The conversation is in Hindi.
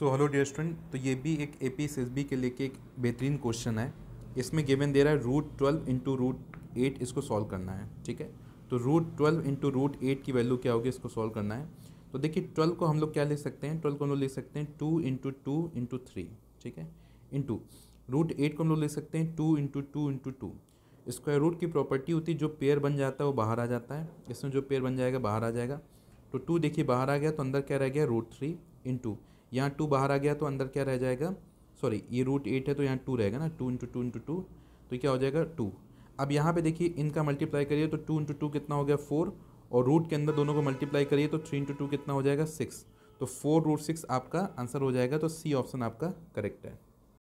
सो हेलो डियर स्टूडेंट तो ये भी एक ए पी एस बी के लेके एक बेहतरीन क्वेश्चन है इसमें गिवन दे रहा है root twelve into root eight इसको सॉल्व करना है ठीक है तो root twelve into root eight की वैल्यू क्या होगी इसको सॉल्व करना है तो देखिए ट्वेल्व को हम लोग क्या ले सकते हैं ट्वेल्व को हम लोग ले सकते हैं two into two into three ठीक है इंटू रूट एट को हम लोग ले सकते हैं two into two into two square root की प्रॉपर्टी होती है जो पेयर बन जाता है वो बाहर आ जाता है इसमें जो पेयर बन जाएगा बाहर आ जाएगा तो टू देखिए बाहर आ गया तो अंदर क्या रह गया रूट थ्री इंटू यहाँ टू बाहर आ गया तो अंदर क्या रह जाएगा सॉरी ये रूट एट है तो यहाँ टू रहेगा ना two into two into two तो क्या हो जाएगा टू अब यहाँ पे देखिए इनका मल्टीप्लाई करिए तो टू इंटू टू कितना हो गया फोर और रूट के अंदर दोनों को मल्टीप्लाई करिए तो थ्री इंटू टू कितना हो जाएगा सिक्स तो फोर रूट सिक्स आपका आंसर हो जाएगा तो सी ऑप्शन आपका करेक्ट है